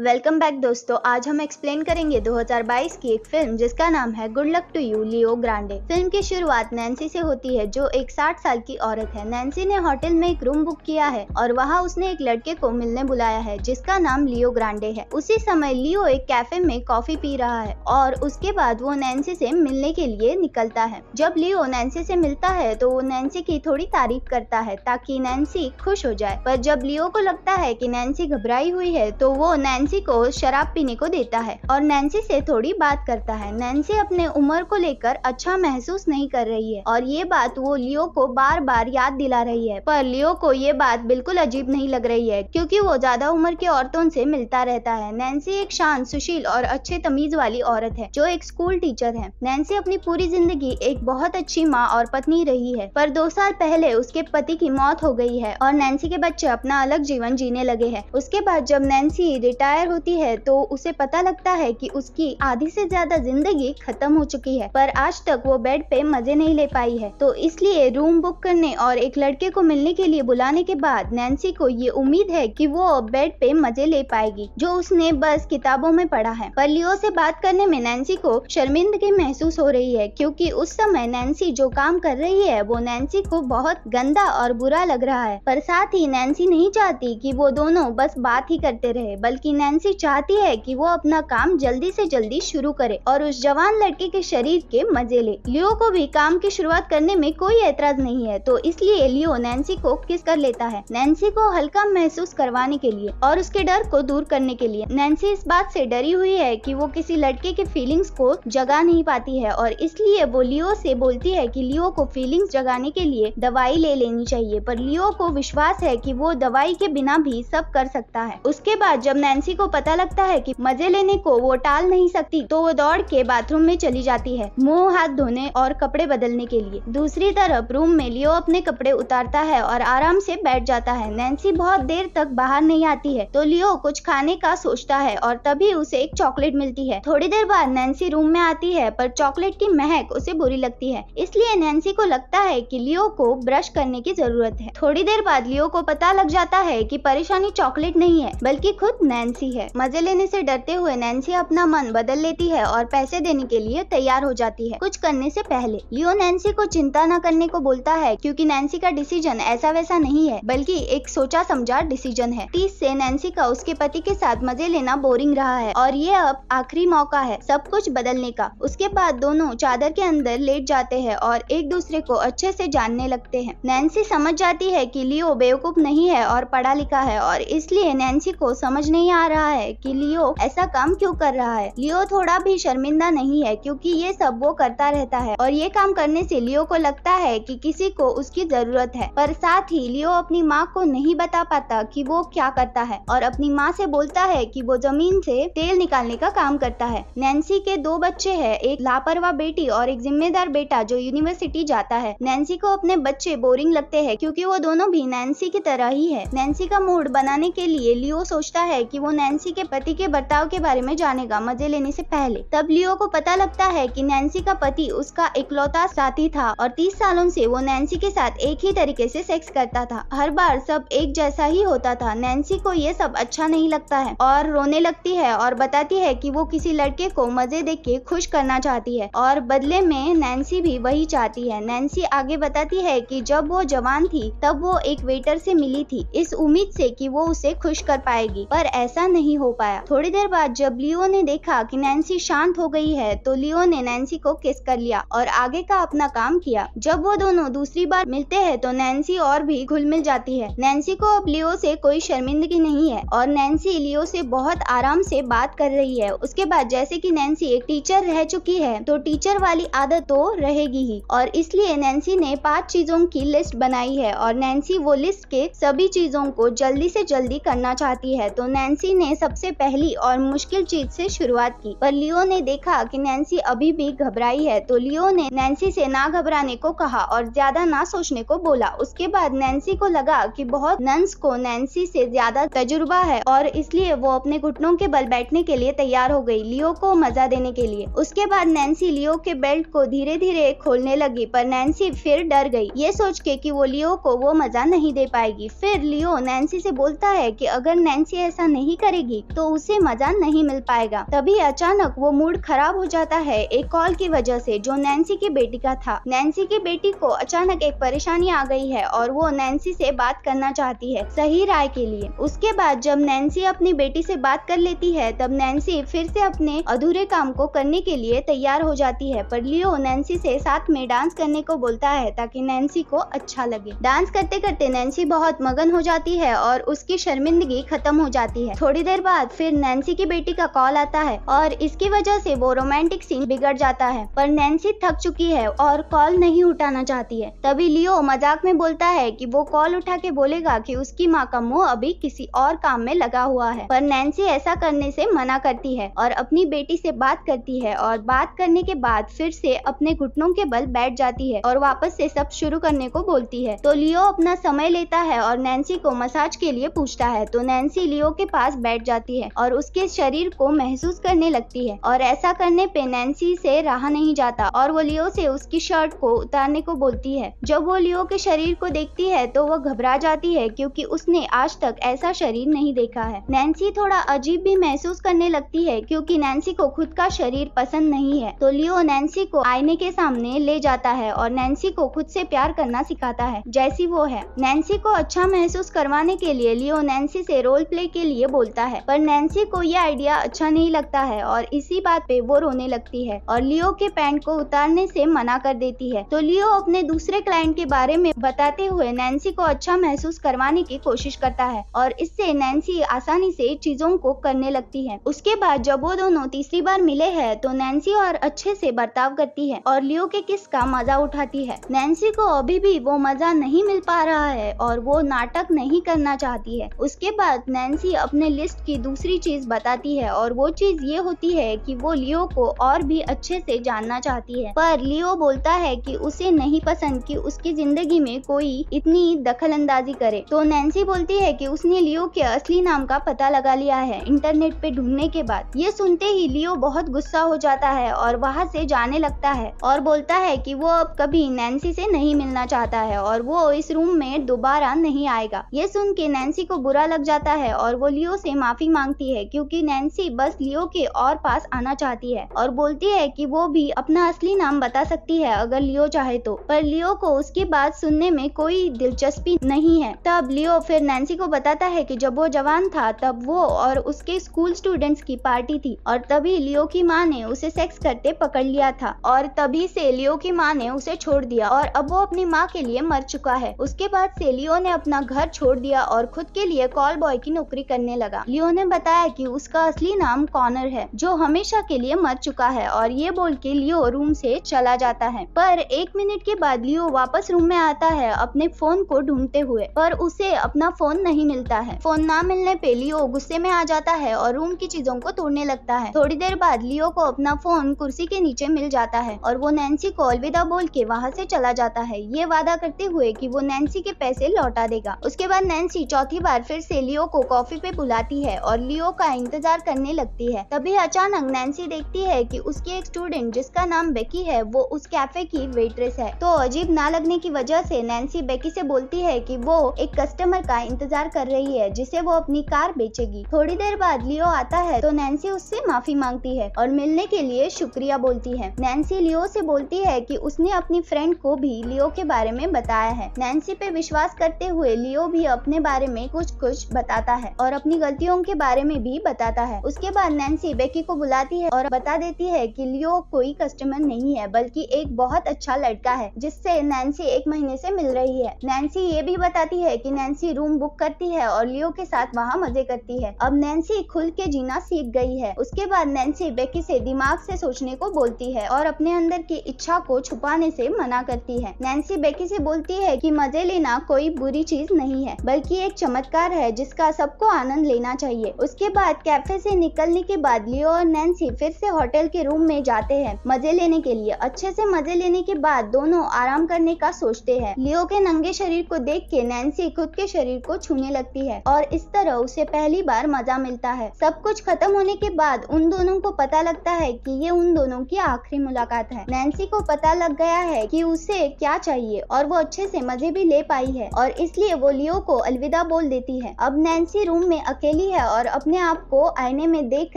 welcome back दोस्तों आज हम एक्सप्लेन करेंगे 2022 की एक फिल्म जिसका नाम है good luck to you Leo Grande film की शुरुआत नैन्सी से होती है जो एक 60 साल की औरत है नैन्सी ने होटल में एक रूम बुक किया है और वहाँ उसने एक लड़के को मिलने बुलाया है जिसका नाम लियो ग्रांडे है उसी समय लियो एक कैफे में कॉफी पी रहा है और उसके बाद वो नैन्सी से मिलने के लिए निकलता है जब लियो नैन्सी से मिलता है तो वो नैन्सी की थोड़ी तारीफ करता है ताकि नैन्सी खुश हो जाए पर जब लियो को लगता है की नैन्सी घबराई हुई है तो वो नैन्सी नैन्सी को शराब पीने को देता है और नैन्सी से थोड़ी बात करता है नैन्सी अपने उम्र को लेकर अच्छा महसूस नहीं कर रही है और ये बात वो लियो को बार बार याद दिला रही है पर लियो को ये बात बिल्कुल अजीब नहीं लग रही है क्योंकि वो ज्यादा उम्र की औरतों से मिलता रहता है नैन्सी एक शांत सुशील और अच्छे तमीज वाली औरत है जो एक स्कूल टीचर है नैन्सी अपनी पूरी जिंदगी एक बहुत अच्छी माँ और पत्नी रही है पर दो साल पहले उसके पति की मौत हो गई है और नैन्सी के बच्चे अपना अलग जीवन जीने लगे है उसके बाद जब नैन्सी रिटायर एक्सपायर होती है तो उसे पता लगता है कि उसकी आधी से ज्यादा जिंदगी खत्म हो चुकी है पर आज तक वो बेड पे मजे नहीं ले पाई है तो इसलिए रूम बुक करने और एक लड़के को मिलने के लिए बुलाने के बाद नैन्सी को ये उम्मीद है कि वो बेड पे मजे ले पाएगी जो उसने बस किताबों में पढ़ा है पर लियो से बात करने में नैन्सी को शर्मिंदगी महसूस हो रही है क्योंकि उस समय नैन्सी जो काम कर रही है वो नैन्सी को बहुत गंदा और बुरा लग रहा है पर साथ ही नैन्सी नहीं चाहती कि वो दोनों बस बात ही करते रहे बल्कि नैन्सी चाहती है कि वो अपना काम जल्दी से जल्दी शुरू करे और उस जवान लड़के के शरीर के मजे ले लियो को भी काम की शुरुआत करने में कोई एतराज नहीं है तो इसलिए लियो नैन्सी को किस कर लेता है नैन्सी को हल्का महसूस करवाने के लिए और उसके डर को दूर करने के लिए नैन्सी इस बात से डरी हुई है कि वो किसी लड़के के फीलिंग्स को जगा नहीं पाती है और इसलिए वो लियो से बोलती है कि लियो को फीलिंग्स जगाने के लिए दवाई ले लेनी चाहिए पर लियो को विश्वास है कि वो दवाई के बिना भी सब कर सकता है उसके बाद जब नैन्सी किसी को पता लगता है कि मजे लेने को वो टाल नहीं सकती तो वो दौड़ के बाथरूम में चली जाती है मुंह हाथ धोने और कपड़े बदलने के लिए दूसरी तरफ रूम में लियो अपने कपड़े उतारता है और आराम से बैठ जाता है नैन्सी बहुत देर तक बाहर नहीं आती है तो लियो कुछ खाने का सोचता है और तभी उसे एक चॉकलेट मिलती है थोड़ी देर बाद नैन्सी रूम में आती है पर चॉकलेट की महक उसे बुरी लगती है इसलिए नैन्सी को लगता है कि लियो को ब्रश करने की जरूरत है थोड़ी देर बाद लियो को पता लग जाता है कि परेशानी चॉकलेट नहीं है बल्कि खुद नैन्सी जाती है मजे लेने से डरते हुए नैन्सी अपना मन बदल लेती है और पैसे देने के लिए तैयार हो जाती है कुछ करने से पहले लियो नैन्सी को चिंता न करने को बोलता है क्योंकि नैन्सी का डिसीजन ऐसा वैसा नहीं है बल्कि एक सोचा समझा डिसीजन है तीस से नैन्सी का उसके पति के साथ मजे लेना बोरिंग रहा है और ये अब आखिरी मौका है सब कुछ बदलने का उसके बाद दोनों चादर के अंदर लेट जाते हैं और एक दूसरे को अच्छे से जानने लगते हैं नैन्सी समझ जाती है कि लियो बेवकूफ नहीं है और पढ़ा लिखा है और इसलिए नैन्सी को समझ नहीं आ रहा रहा है कि लियो ऐसा काम क्यों कर रहा है लियो थोड़ा भी शर्मिंदा नहीं है क्योंकि ये सब वो करता रहता है और ये काम करने से लियो को लगता है कि किसी को उसकी जरूरत है पर साथ ही लियो अपनी माँ को नहीं बता पाता कि वो क्या करता है और अपनी माँ से बोलता है कि वो जमीन से तेल निकालने का काम करता है नैन्सी के दो बच्चे हैं एक लापरवाह बेटी और एक जिम्मेदार बेटा जो यूनिवर्सिटी जाता है नैन्सी को अपने बच्चे बोरिंग लगते हैं क्योंकि वो दोनों भी नैन्सी की तरह ही है नैन्सी का मूड बनाने के लिए लियो सोचता है कि वो नैन्सी के पति के बर्ताव के बारे में जानेगा मजे लेने से पहले तब लियो को पता लगता है कि नैन्सी का पति उसका इकलौता साथी था और तीस सालों से वो नैन्सी के साथ एक ही तरीके से सेक्स करता था हर बार सब एक जैसा ही होता था नैन्सी को ये सब अच्छा नहीं लगता है और रोने लगती है और बताती है कि वो किसी लड़के को मजे देख के खुश करना चाहती है और बदले में नैन्सी भी वही चाहती है नैन्सी आगे बताती है की जब वो जवान थी तब वो एक वेटर से मिली थी इस उम्मीद से कि वो उसे खुश कर पाएगी पर ऐसा नहीं हो पाया थोड़ी देर बाद जब लियो ने देखा कि नैन्सी शांत हो गई है तो लियो ने नैन्सी को किस कर लिया और आगे का अपना काम किया जब वो दोनों दूसरी बार मिलते हैं तो नैन्सी और भी घुल मिल जाती है नैन्सी को अब लियो से कोई शर्मिंदगी नहीं है और नैन्सी लियो से बहुत आराम से बात कर रही है उसके बाद जैसे कि नैन्सी एक टीचर रह चुकी है तो टीचर वाली आदत तो रहेगी ही और इसलिए नैन्सी ने पाँच चीजों की लिस्ट बनाई है और नैन्सी वो लिस्ट के सभी चीजों को जल्दी से जल्दी करना चाहती है तो नैन्सी नैन्सी ने सबसे पहली और मुश्किल चीज से शुरुआत की पर लियो ने देखा कि नैन्सी अभी भी घबराई है तो लियो ने नैन्सी से ना घबराने को कहा और ज्यादा ना सोचने को बोला उसके बाद नैन्सी को लगा कि बहुत नंस को नैन्सी से ज्यादा तजुर्बा है और इसलिए वो अपने घुटनों के बल बैठने के लिए तैयार हो गई लियो को मजा देने के लिए उसके बाद नैन्सी लियो के बेल्ट को धीरे धीरे खोलने लगी पर नैन्सी फिर डर गई ये सोच के कि वो लियो को वो मजा नहीं दे पाएगी फिर लियो नैन्सी से बोलता है कि अगर नैन्सी ऐसा नहीं करेगी तो उसे मजा नहीं मिल पाएगा तभी अचानक वो मूड खराब हो जाता है एक कॉल की वजह से जो नैन्सी की बेटी का था नैन्सी की बेटी को अचानक एक परेशानी आ गई है और वो नैन्सी से बात करना चाहती है सही राय के लिए उसके बाद जब नैन्सी अपनी बेटी से बात कर लेती है तब नैन्सी फिर से अपने अधूरे काम को करने के लिए तैयार हो जाती है पर लियो नैन्सी से साथ में डांस करने को बोलता है ताकि नैन्सी को अच्छा लगे डांस करते करते नैन्सी बहुत मगन हो जाती है और उसकी शर्मिंदगी खत्म हो जाती है थोड़ी थोड़ी देर बाद फिर नैन्सी की बेटी का कॉल आता है और इसकी वजह से वो रोमांटिक सीन बिगड़ जाता है पर नैन्सी थक चुकी है और कॉल नहीं उठाना चाहती है तभी लियो मजाक में बोलता है कि वो कॉल उठा के बोलेगा कि उसकी माँ का मुंह अभी किसी और काम में लगा हुआ है पर नैन्सी ऐसा करने से मना करती है और अपनी बेटी से बात करती है और बात करने के बाद फिर से अपने घुटनों के बल बैठ जाती है और वापस से सब शुरू करने को बोलती है तो लियो अपना समय लेता है और नैन्सी को मसाज के लिए पूछता है तो नैन्सी लियो के पास बैठ जाती है और उसके शरीर को महसूस करने लगती है और ऐसा करने पे नैन्सी से रहा नहीं जाता और वो लियो से उसकी शर्ट को उतारने को बोलती है जब वो लियो के शरीर को देखती है तो वह घबरा जाती है क्योंकि उसने आज तक ऐसा शरीर नहीं देखा है नैन्सी थोड़ा अजीब भी महसूस करने लगती है क्योंकि नैन्सी को खुद का शरीर पसंद नहीं है तो लियो नैन्सी को आईने के सामने ले जाता है और नैन्सी को खुद से प्यार करना सिखाता है जैसी वो है नैन्सी को अच्छा महसूस करवाने के लिए लियो नैन्सी से रोल प्ले के लिए बोलता होता है पर नैन्सी को यह आइडिया अच्छा नहीं लगता है और इसी बात पे वो रोने लगती है और लियो के पैंट को उतारने से मना कर देती है तो लियो अपने दूसरे क्लाइंट के बारे में बताते हुए नैन्सी को अच्छा महसूस करवाने की कोशिश करता है और इससे नैन्सी आसानी से चीजों को करने लगती है उसके बाद जब वो दोनों तीसरी बार मिले हैं तो नैन्सी और अच्छे से बर्ताव करती है और लियो के किस का मजा उठाती है नैन्सी को अभी भी वो मजा नहीं मिल पा रहा है और वो नाटक नहीं करना चाहती है उसके बाद नैन्सी अपने लिस्ट की दूसरी चीज़ बताती है और वो चीज़ ये होती है कि वो लियो को और भी अच्छे से जानना चाहती है पर लियो बोलता है कि उसे नहीं पसंद कि उसकी जिंदगी में कोई इतनी दखल अंदाजी करे तो नैन्सी बोलती है कि उसने लियो के असली नाम का पता लगा लिया है इंटरनेट पे ढूंढने के बाद ये सुनते ही लियो बहुत गुस्सा हो जाता है और वहाँ से जाने लगता है और बोलता है कि वो अब कभी नैन्सी से नहीं मिलना चाहता है और वो इस रूम में दोबारा नहीं आएगा ये सुन के नैन्सी को बुरा लग जाता है और वो लियो से माफी मांगती है क्योंकि नैन्सी बस लियो के और पास आना चाहती है और बोलती है कि वो भी अपना असली नाम बता सकती है अगर लियो चाहे तो पर लियो को उसकी बात सुनने में कोई दिलचस्पी नहीं है तब लियो फिर नैन्सी को बताता है कि जब वो जवान था तब वो और उसके स्कूल स्टूडेंट्स की पार्टी थी और तभी लियो की माँ ने उसे सेक्स करते पकड़ लिया था और तभी से लियो की माँ ने उसे छोड़ दिया और अब वो अपनी माँ के लिए मर चुका है उसके बाद से लियो ने अपना घर छोड़ दिया और खुद के लिए कॉल बॉय की नौकरी करने लगा लियो ने बताया कि उसका असली नाम कॉनर है जो हमेशा के लिए मर चुका है और ये बोल के लियो रूम से चला जाता है पर एक मिनट के बाद लियो वापस रूम में आता है अपने फोन को ढूंढते हुए पर उसे अपना फोन नहीं मिलता है फोन ना मिलने पे लियो गुस्से में आ जाता है और रूम की चीजों को तोड़ने लगता है थोड़ी देर बाद लियो को अपना फोन कुर्सी के नीचे मिल जाता है और वो नैन्सी को अलविदा बोल के वहाँ से चला जाता है ये वादा करते हुए कि वो नैन्सी के पैसे लौटा देगा उसके बाद नैन्सी चौथी बार फिर से लियो को कॉफी पे बुला जाती है और लियो का इंतजार करने लगती है तभी अचानक नैन्सी देखती है कि उसकी एक स्टूडेंट जिसका नाम बेकी है वो उस कैफे की वेट्रेस है तो अजीब ना लगने की वजह से नैन्सी बेकी से बोलती है कि वो एक कस्टमर का इंतजार कर रही है जिसे वो अपनी कार बेचेगी थोड़ी देर बाद लियो आता है तो नैन्सी उससे माफी मांगती है और मिलने के लिए शुक्रिया बोलती है नैन्सी लियो से बोलती है कि उसने अपनी फ्रेंड को भी लियो के बारे में बताया है नैन्सी पे विश्वास करते हुए लियो भी अपने बारे में कुछ कुछ बताता है और अपनी गलती गलतियों के बारे में भी बताता है उसके बाद नैन्सी बेकी को बुलाती है और बता देती है की लियो कोई कस्टमर नहीं है बल्कि एक बहुत अच्छा लड़का है जिससे नैन्सी एक महीने से मिल रही है नैन्सी ये भी बताती है कि नैन्सी रूम बुक करती है और लियो के साथ वहाँ मजे करती है अब नैन्सी खुल के जीना सीख गई है उसके बाद नैन्सी बेकी से दिमाग से सोचने को बोलती है और अपने अंदर की इच्छा को छुपाने से मना करती है नैन्सी बेकी से बोलती है कि मजे लेना कोई बुरी चीज नहीं है बल्कि एक चमत्कार है जिसका सबको आनंद लेना लेना चाहिए उसके बाद कैफे से निकलने के बाद लियो और नैन्सी फिर से होटल के रूम में जाते हैं मजे लेने के लिए अच्छे से मजे लेने के बाद दोनों आराम करने का सोचते हैं लियो के नंगे शरीर को देख के नैन्सी खुद के शरीर को छूने लगती है और इस तरह उसे पहली बार मजा मिलता है सब कुछ खत्म होने के बाद उन दोनों को पता लगता है की ये उन दोनों की आखिरी मुलाकात है नैन्सी को पता लग गया है की उसे क्या चाहिए और वो अच्छे से मजे भी ले पाई है और इसलिए वो लियो को अलविदा बोल देती है अब नैन्सी रूम में अकेले अकेली है और अपने आप को आईने में देख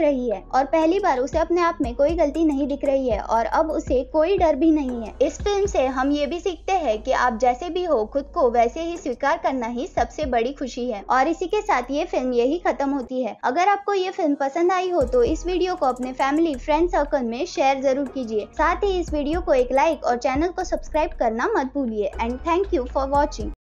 रही है और पहली बार उसे अपने आप में कोई गलती नहीं दिख रही है और अब उसे कोई डर भी नहीं है इस फिल्म से हम ये भी सीखते हैं कि आप जैसे भी हो खुद को वैसे ही स्वीकार करना ही सबसे बड़ी खुशी है और इसी के साथ ये फिल्म यही खत्म होती है अगर आपको ये फिल्म पसंद आई हो तो इस वीडियो को अपने फैमिली फ्रेंड सर्कल में शेयर जरूर कीजिए साथ ही इस वीडियो को एक लाइक और चैनल को सब्सक्राइब करना मत भूलिए and thank you for watching